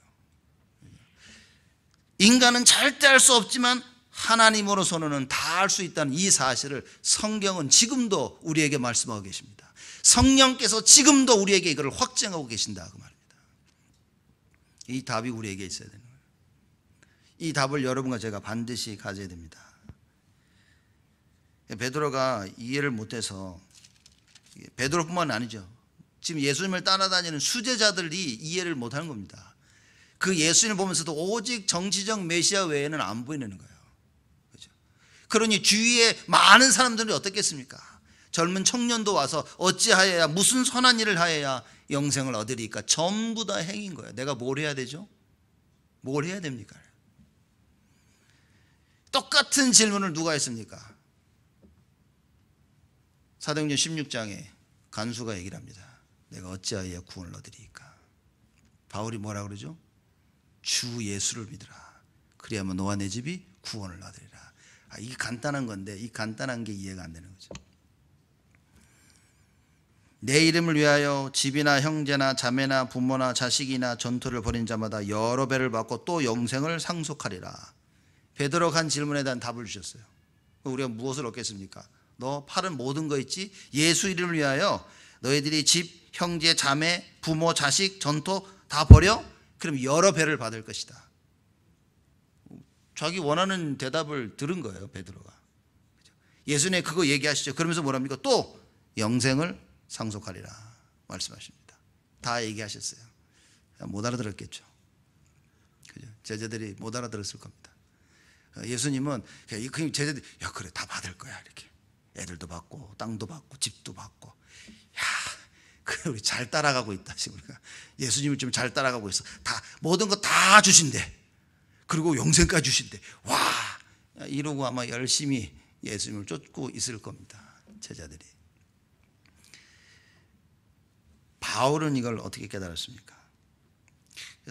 인간은 절대 할 수 없지만 하나님으로서는 다 할 수 있다는 이 사실을 성경은 지금도 우리에게 말씀하고 계십니다. 성령께서 지금도 우리에게 이걸 확증하고 계신다 그 말입니다. 이 답이 우리에게 있어야 되는 거이 답을 여러분과 제가 반드시 가져야 됩니다. 베드로가 이해를 못해서 베드로뿐만 아니죠. 지금 예수님을 따라다니는 수제자들이 이해를 못하는 겁니다. 그 예수님을 보면서도 오직 정치적 메시아 외에는 안 보이는 거예요. 그렇죠? 그러니 주위에 많은 사람들이 어떻겠습니까? 젊은 청년도 와서 어찌하여야 무슨 선한 일을 하여야 영생을 얻으리까 전부 다 행인 거예요. 내가 뭘 해야 되죠? 뭘 해야 됩니까? 똑같은 질문을 누가 했습니까? 사도행전 16장에 간수가 얘기를 합니다. 내가 어찌하여 구원을 얻으리까? 바울이 뭐라 그러죠? 주 예수를 믿으라. 그리하면 너와 내 집이 구원을 얻으리라. 아, 이게 간단한 건데 이 간단한 게 이해가 안 되는 거죠. 내 이름을 위하여 집이나 형제나 자매나 부모나 자식이나 전투를 벌인 자마다 여러 배를 받고 또 영생을 상속하리라. 베드로 간 질문에 대한 답을 주셨어요. 우리가 무엇을 얻겠습니까? 너 팔은 모든 거 있지? 예수 이름을 위하여 너희들이 집, 형제, 자매, 부모, 자식, 전토 다 버려? 그럼 여러 배를 받을 것이다. 자기 원하는 대답을 들은 거예요, 베드로가. 예수님 그거 얘기하시죠. 그러면서 뭐랍니까? 또 영생을 상속하리라 말씀하십니다. 다 얘기하셨어요. 못 알아들었겠죠. 그죠? 제자들이 못 알아들었을 겁니다. 어, 예수님은 그냥 제자들이 야 그래 다 받을 거야 이렇게 애들도 받고 땅도 받고 집도 받고 야 그래 우리 잘 따라가고 있다 지금 우리가 예수님을 지금 잘 따라가고 있어 다 모든 거 다 주신대 그리고 영생까지 주신대 와 이러고 아마 열심히 예수님을 쫓고 있을 겁니다 제자들이 바울은 이걸 어떻게 깨달았습니까?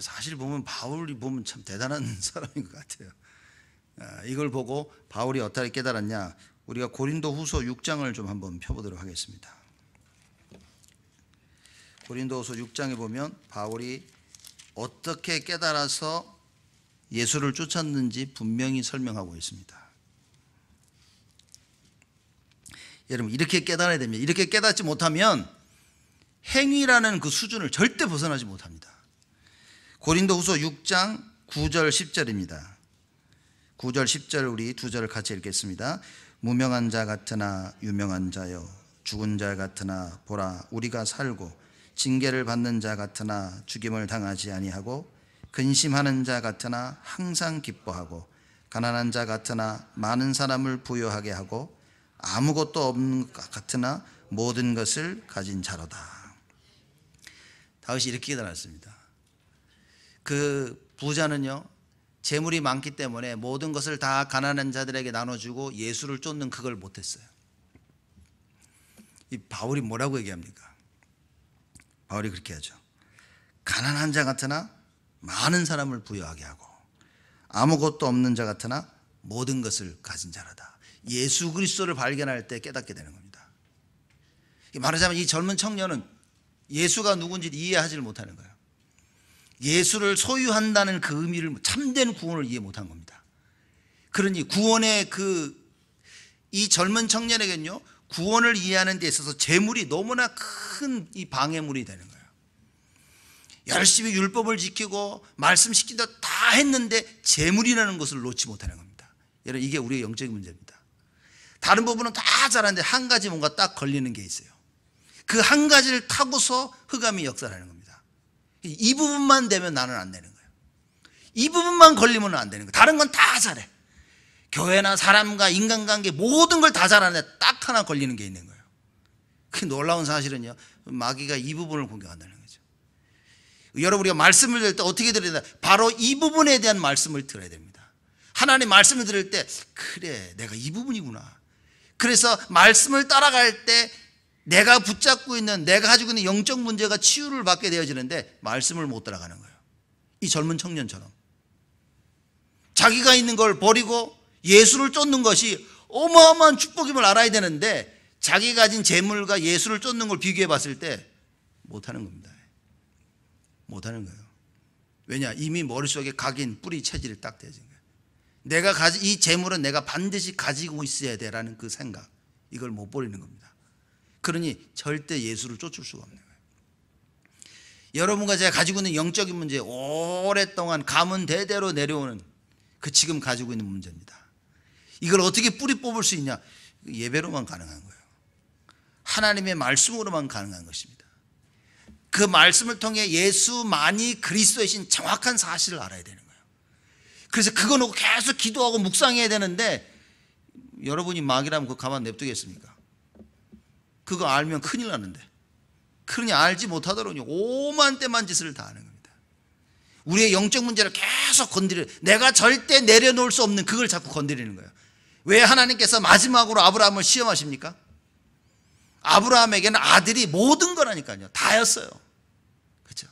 사실 보면 바울이 보면 참 대단한 사람인 것 같아요. 아, 이걸 보고 바울이 어떻게 깨달았냐? 우리가 고린도 후서 6장을 좀 한번 펴보도록 하겠습니다. 고린도 후서 6장에 보면 바울이 어떻게 깨달아서 예수를 쫓았는지 분명히 설명하고 있습니다. 여러분, 이렇게 깨달아야 됩니다. 이렇게 깨닫지 못하면 행위라는 그 수준을 절대 벗어나지 못합니다. 고린도 후서 6장 9절 10절입니다. 9절 10절 우리 두 절을 같이 읽겠습니다. 무명한 자 같으나 유명한 자여 죽은 자 같으나 보라 우리가 살고 징계를 받는 자 같으나 죽임을 당하지 아니하고 근심하는 자 같으나 항상 기뻐하고 가난한 자 같으나 많은 사람을 부여하게 하고 아무것도 없는 것 같으나 모든 것을 가진 자로다. 다윗이 이렇게 깨달았습니다. 그 부자는요 재물이 많기 때문에 모든 것을 다 가난한 자들에게 나눠주고 예수를 쫓는 그걸 못했어요. 이 바울이 뭐라고 얘기합니까? 바울이 그렇게 하죠. 가난한 자 같으나 많은 사람을 부여하게 하고 아무것도 없는 자 같으나 모든 것을 가진 자라다. 예수 그리스도를 발견할 때 깨닫게 되는 겁니다. 말하자면 이 젊은 청년은 예수가 누군지 이해하지 못하는 거예요. 예수를 소유한다는 그 의미를 참된 구원을 이해 못한 겁니다. 그러니 구원의 그 이 젊은 청년에겐요 구원을 이해하는 데 있어서 재물이 너무나 큰 이 방해물이 되는 거예요. 열심히 율법을 지키고 말씀 시킨다 다 했는데 재물이라는 것을 놓지 못하는 겁니다. 여러분 이게 우리의 영적인 문제입니다. 다른 부분은 다 잘하는데 한 가지 뭔가 딱 걸리는 게 있어요. 그 한 가지를 타고서 흑암이 역사하는 겁니다. 이 부분만 되면 나는 안 되는 거예요. 이 부분만 걸리면 안 되는 거예요. 다른 건 다 잘해. 교회나 사람과 인간관계 모든 걸 다 잘하는데 딱 하나 걸리는 게 있는 거예요. 그 놀라운 사실은요. 마귀가 이 부분을 공격한다는 거죠. 여러분 우리가 말씀을 들을 때 어떻게 들어야 되 바로 이 부분에 대한 말씀을 들어야 됩니다. 하나님 말씀을 들을 때 그래 내가 이 부분이구나. 그래서 말씀을 따라갈 때 내가 붙잡고 있는 내가 가지고 있는 영적 문제가 치유를 받게 되어지는데 말씀을 못 따라가는 거예요. 이 젊은 청년처럼 자기가 있는 걸 버리고 예수를 쫓는 것이 어마어마한 축복임을 알아야 되는데 자기가 가진 재물과 예수를 쫓는 걸 비교해 봤을 때 못하는 겁니다. 못하는 거예요. 왜냐 이미 머릿속에 각인 뿌리 체질이 딱 되어진 거예요. 내가 가지 이 재물은 내가 반드시 가지고 있어야 돼라는 그 생각 이걸 못 버리는 겁니다. 그러니 절대 예수를 쫓을 수가 없는 거예요. 여러분과 제가 가지고 있는 영적인 문제 오랫동안 가문 대대로 내려오는 그 지금 가지고 있는 문제입니다. 이걸 어떻게 뿌리 뽑을 수 있냐? 예배로만 가능한 거예요. 하나님의 말씀으로만 가능한 것입니다. 그 말씀을 통해 예수만이 그리스도이신 정확한 사실을 알아야 되는 거예요. 그래서 그거 놓고 계속 기도하고 묵상해야 되는데 여러분이 막이라면 그 가만 냅두겠습니까? 그거 알면 큰일 났는데 그러니 알지 못하더니 오만 때만 짓을 다 하는 겁니다. 우리의 영적 문제를 계속 건드려 내가 절대 내려놓을 수 없는 그걸 자꾸 건드리는 거예요. 왜 하나님께서 마지막으로 아브라함을 시험하십니까? 아브라함에게는 아들이 모든 거라니까요. 다였어요. 그렇죠?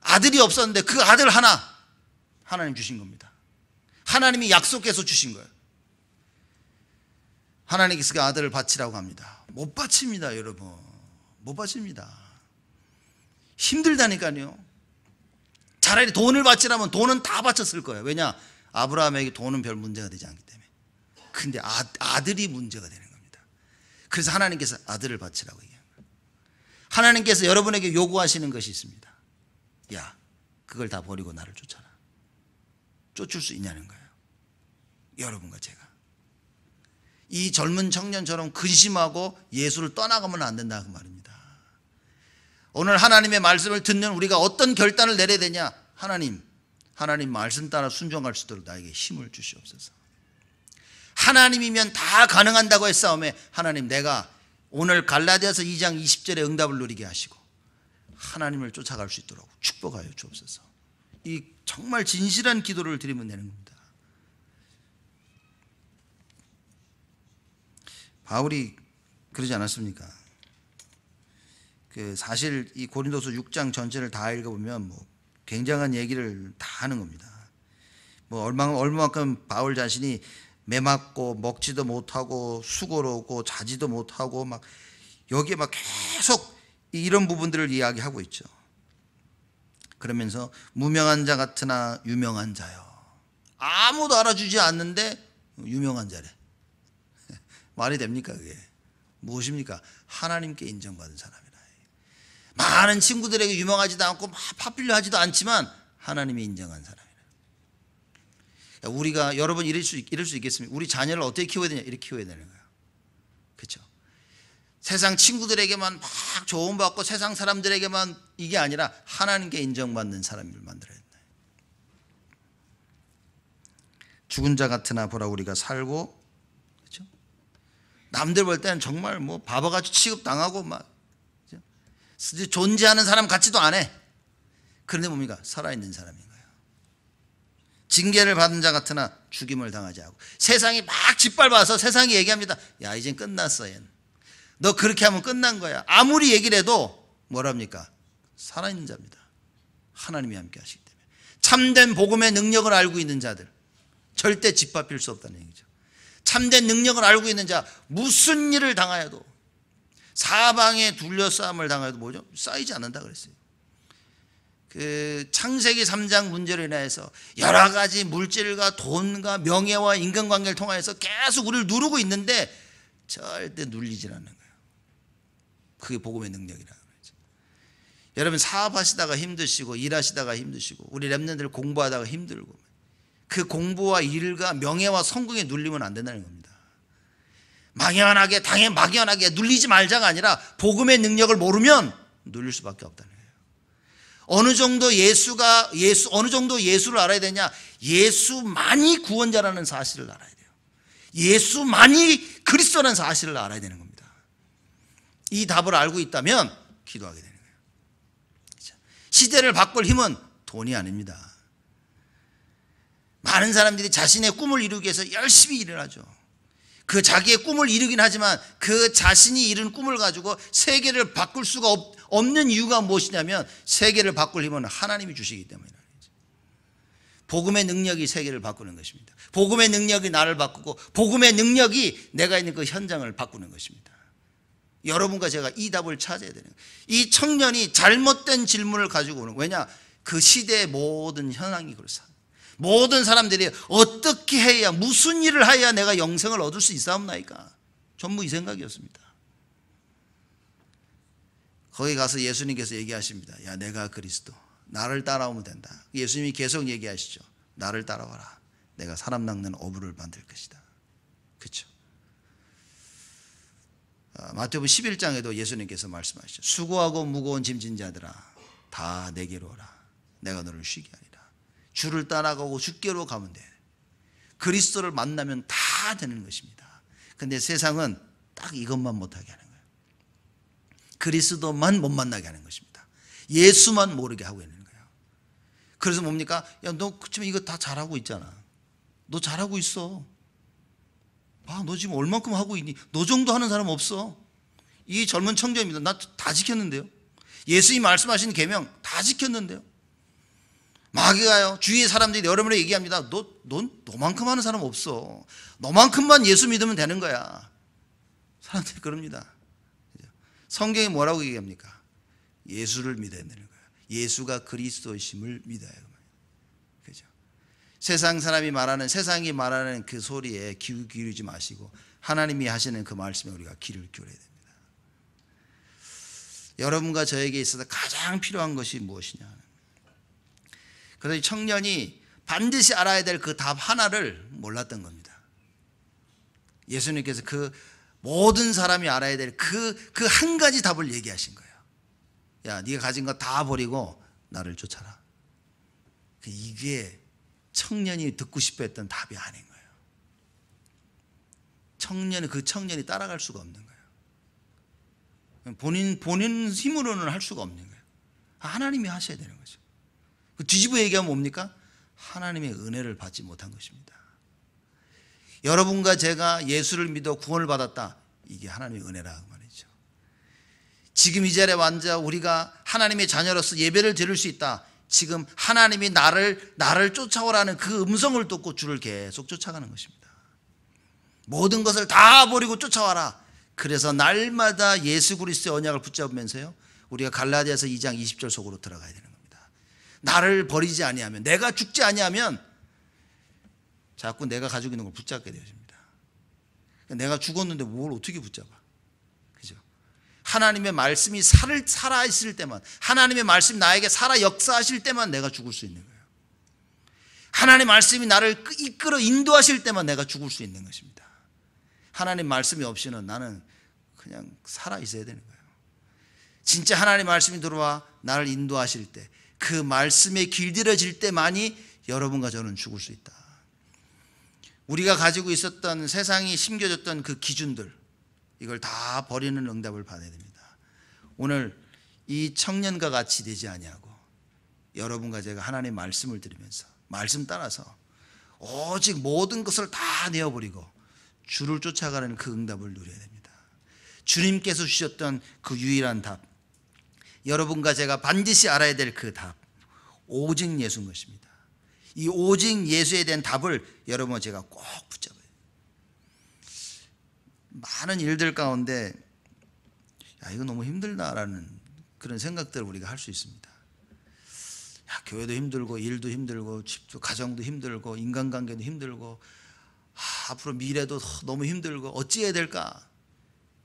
아들이 없었는데 그 아들 하나 하나님 주신 겁니다. 하나님이 약속해서 주신 거예요. 하나님께서 아들을 바치라고 합니다. 못 바칩니다, 여러분. 못 바칩니다. 힘들다니까요. 차라리 돈을 바치라면 돈은 다 바쳤을 거예요. 왜냐? 아브라함에게 돈은 별 문제가 되지 않기 때문에. 근데 아, 아들이 문제가 되는 겁니다. 그래서 하나님께서 아들을 바치라고 얘기 거예요. 하나님께서 여러분에게 요구하시는 것이 있습니다. 야, 그걸 다 버리고 나를 쫓아라. 쫓을 수 있냐는 거예요. 여러분과 제가. 이 젊은 청년처럼 근심하고 예수를 떠나가면 안 된다 그 말입니다. 오늘 하나님의 말씀을 듣는 우리가 어떤 결단을 내려야 되냐? 하나님, 하나님 말씀 따라 순종할 수 있도록 나에게 힘을 주시옵소서. 하나님이면 다 가능한다고 했사오매 하나님 내가 오늘 갈라디아서 2장 20절의 응답을 누리게 하시고 하나님을 쫓아갈 수 있도록 축복하여 주옵소서. 이 정말 진실한 기도를 드리면 되는 겁니다. 바울이 그러지 않았습니까? 그 사실 이 고린도서 6장 전체를 다 읽어보면 뭐 굉장한 얘기를 다 하는 겁니다. 뭐얼마 얼마만큼 바울 자신이 매맞고 먹지도 못하고 수고롭고 자지도 못하고 막 여기에 막 계속 이런 부분들을 이야기하고 있죠. 그러면서 무명한 자 같으나 유명한 자요. 아무도 알아주지 않는데 유명한 자래. 말이 됩니까 그게? 무엇입니까? 하나님께 인정받은 사람이라. 많은 친구들에게 유명하지도 않고 파필려하지도 않지만 하나님이 인정한 사람이라. 그러니까 우리가 여러분 이럴 수 이럴 수 있겠습니까? 우리 자녀를 어떻게 키워야 되냐? 이렇게 키워야 되는 거야. 그렇 세상 친구들에게만 막 조언 받고 세상 사람들에게만 이게 아니라 하나님께 인정받는 사람을 만들어야 된다. 죽은 자 같으나 보라 우리가 살고 남들 볼 때는 정말 뭐 바보같이 취급당하고 막 존재하는 사람 같지도 않아. 그런데 뭡니까? 살아있는 사람인 거예요. 징계를 받은 자 같으나 죽임을 당하지 않고 세상이 막 짓밟아서 세상이 얘기합니다. 야 이젠 끝났어 얘는. 너 그렇게 하면 끝난 거야. 아무리 얘기를 해도 뭐랍니까? 살아있는 자입니다. 하나님이 함께 하시기 때문에. 참된 복음의 능력을 알고 있는 자들. 절대 짓밟힐 수 없다는 얘기죠. 참대 능력을 알고 있는 자 무슨 일을 당하여도 사방에 둘러싸움을 당하여도 뭐죠? 쌓이지 않는다 그랬어요. 그 창세기 3장 문제로 인하서 여러 가지 물질과 돈과 명예와 인간관계를 통하서 계속 우리를 누르고 있는데 절대 눌리질 않는 거예요. 그게 복음의 능력이라 여러분 사업하시다가 힘드시고 일하시다가 힘드시고 우리 랩런들 공부하다가 힘들고 그 공부와 일과 명예와 성공에 눌리면 안 된다는 겁니다. 막연하게 당에 막연하게 눌리지 말자가 아니라 복음의 능력을 모르면 눌릴 수밖에 없다는 거예요. 어느 정도 예수가 예수 어느 정도 예수를 알아야 되냐? 예수만이 구원자라는 사실을 알아야 돼요. 예수만이 그리스도라는 사실을 알아야 되는 겁니다. 이 답을 알고 있다면 기도하게 되는 거예요. 시대를 바꿀 힘은 돈이 아닙니다. 많은 사람들이 자신의 꿈을 이루기 위해서 열심히 일을 하죠. 그 자기의 꿈을 이루긴 하지만 그 자신이 이룬 꿈을 가지고 세계를 바꿀 수가 없, 는 이유가 무엇이냐면 세계를 바꿀 힘은 하나님이 주시기 때문이에 복음의 능력이 세계를 바꾸는 것입니다. 복음의 능력이 나를 바꾸고 복음의 능력이 내가 있는 그 현장을 바꾸는 것입니다. 여러분과 제가 이 답을 찾아야 되는 이 청년이 잘못된 질문을 가지고 오는 왜냐? 그 시대의 모든 현황이 그렇습니다. 모든 사람들이 어떻게 해야 무슨 일을 해야 내가 영생을 얻을 수 있사옵나이까 전부 이 생각이었습니다. 거기 가서 예수님께서 얘기하십니다. 야 내가 그리스도 나를 따라오면 된다. 예수님이 계속 얘기하시죠. 나를 따라와라. 내가 사람 낚는 어부를 만들 것이다. 그렇죠? 마태복음 11장에도 예수님께서 말씀하시죠. 수고하고 무거운 짐진 자들아 다 내게로 오라. 내가 너를 쉬게 하리. 주를 따라가고 주께로 가면 돼. 그리스도를 만나면 다 되는 것입니다. 근데 세상은 딱 이것만 못하게 하는 거예요. 그리스도만 못 만나게 하는 것입니다. 예수만 모르게 하고 있는 거예요. 그래서 뭡니까? 야, 너 지금 이거 다 잘하고 있잖아. 너 잘하고 있어. 아, 너 지금 얼만큼 하고 있니? 너 정도 하는 사람 없어. 이 젊은 청자입니다. 나 다 지켰는데요. 예수님 말씀하신 계명 다 지켰는데요. 마귀가요. 주위의 사람들이 여러분에게 얘기합니다. 너, 넌 너만큼 하는 사람 없어. 너만큼만 예수 믿으면 되는 거야. 사람들이 그럽니다. 성경이 뭐라고 얘기합니까? 예수를 믿어야 되는 거야. 예수가 그리스도이심을 믿어야 해요. 그죠? 세상 사람이 말하는 세상이 말하는 그 소리에 귀 기울이지 마시고 하나님이 하시는 그 말씀에 우리가 귀를 기울여야 됩니다. 여러분과 저에게 있어서 가장 필요한 것이 무엇이냐? 그래서 이 청년이 반드시 알아야 될 그 답 하나를 몰랐던 겁니다. 예수님께서 그 모든 사람이 알아야 될 그 그 한 가지 답을 얘기하신 거예요. 야, 네가 가진 거 다 버리고 나를 쫓아라. 그 이게 청년이 듣고 싶어 던 답이 아닌 거예요. 청년은 그 청년이 따라갈 수가 없는 거예요. 본인 본인 힘으로는 할 수가 없는 거예요. 하나님이 하셔야 되는 거죠. 그 뒤집어 얘기하면 뭡니까? 하나님의 은혜를 받지 못한 것입니다. 여러분과 제가 예수를 믿어 구원을 받았다. 이게 하나님의 은혜라 그 말이죠. 지금 이 자리에 앉아 우리가 하나님의 자녀로서 예배를 드릴 수 있다. 지금 하나님이 나를 나를 쫓아오라는 그 음성을 듣고 주를 계속 쫓아가는 것입니다. 모든 것을 다 버리고 쫓아와라. 그래서 날마다 예수 그리스의 언약을 붙잡으면서요. 우리가 갈라디아서 2장 20절 속으로 들어가야 되는 거예요. 나를 버리지 아니하면 내가 죽지 아니하면 자꾸 내가 가지고 있는 걸 붙잡게 되어집니다. 그러니까 내가 죽었는데 뭘 어떻게 붙잡아? 그죠? 하나님의 말씀이 살을 살아 있을 때만 하나님의 말씀이 나에게 살아 역사하실 때만 내가 죽을 수 있는 거예요. 하나님 의 말씀이 나를 이끌어 인도하실 때만 내가 죽을 수 있는 것입니다. 하나님 말씀이 없이는 나는 그냥 살아 있어야 되는 거예요. 진짜 하나님 말씀이 들어와 나를 인도하실 때그 말씀에 길들여질 때만이 여러분과 저는 죽을 수 있다. 우리가 가지고 있었던 세상이 심겨졌던 그 기준들 이걸 다 버리는 응답을 받아야 됩니다. 오늘 이 청년과 같이 되지 아니하고 여러분과 제가 하나님의 말씀을 들으면서 말씀 따라서 오직 모든 것을 다 내어버리고 주를 쫓아가는 그 응답을 누려야 됩니다. 주님께서 주셨던 그 유일한 답 여러분과 제가 반드시 알아야 될 그 답. 오직 예수인 것입니다. 이 오직 예수에 대한 답을 여러분과 제가 꼭 붙잡아요. 많은 일들 가운데 야, 이거 너무 힘들다라는 그런 생각들을 우리가 할 수 있습니다. 야, 교회도 힘들고 일도 힘들고 집도 가정도 힘들고 인간관계도 힘들고 하, 아, 앞으로 미래도 너무 힘들고 어찌해야 될까?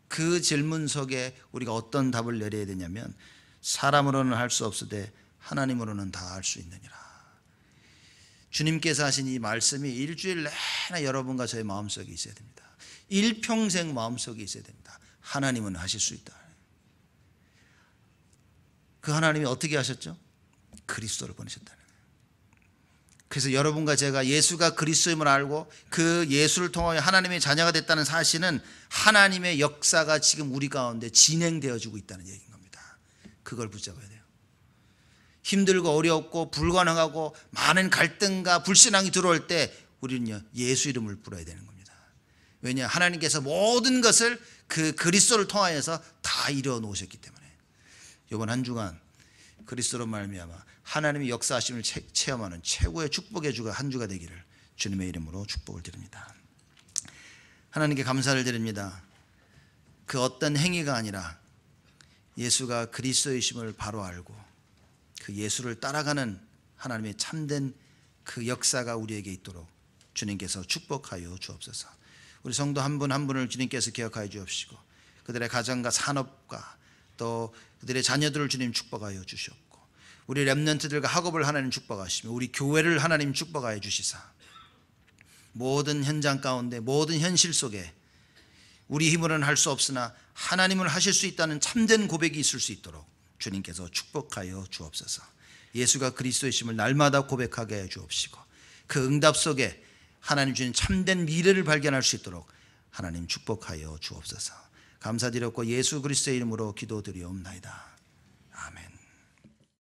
그 질문 속에 우리가 어떤 답을 내려야 되냐면 사람으로는 할 수 없으되 하나님으로는 다 할 수 있느니라. 주님께서 하신 이 말씀이 일주일 내내 여러분과 저의 마음속에 있어야 됩니다. 일평생 마음속에 있어야 됩니다. 하나님은 하실 수 있다. 그 하나님이 어떻게 하셨죠? 그리스도를 보내셨다는 그래서 여러분과 제가 예수가 그리스도임을 알고 그 예수를 통하여 하나님의 자녀가 됐다는 사실은 하나님의 역사가 지금 우리 가운데 진행되어지고 있다는 얘기입니다. 그걸 붙잡아야 돼요. 힘들고 어렵고 불가능하고 많은 갈등과 불신앙이 들어올 때 우리는요 예수 이름을 불어야 되는 겁니다. 왜냐 하나님께서 모든 것을 그 그리스도를 통하여서 다 이루어 놓으셨기 때문에 이번 한 주간 그리스도로 말미암아 하나님의 역사하심을 체험하는 최고의 축복의 주가 한 주가 되기를 주님의 이름으로 축복을 드립니다. 하나님께 감사를 드립니다. 그 어떤 행위가 아니라 예수가 그리스도이심을 바로 알고 그 예수를 따라가는 하나님의 참된 그 역사가 우리에게 있도록 주님께서 축복하여 주옵소서. 우리 성도 한 분한 한 분을 주님께서 기억하여 주옵시고 그들의 가정과 산업과 또 그들의 자녀들을 주님 축복하여 주시옵고 우리 렘런트들과 학업을 하나님 축복하시며 우리 교회를 하나님 축복하여 주시사 모든 현장 가운데 모든 현실 속에 우리 힘으로는 할 수 없으나 하나님을 하실 수 있다는 참된 고백이 있을 수 있도록 주님께서 축복하여 주옵소서. 예수가 그리스도이심을 날마다 고백하게 해 주옵시고 그 응답 속에 하나님 주님 참된 미래를 발견할 수 있도록 하나님 축복하여 주옵소서. 감사드렸고 예수 그리스도의 이름으로 기도드리옵나이다.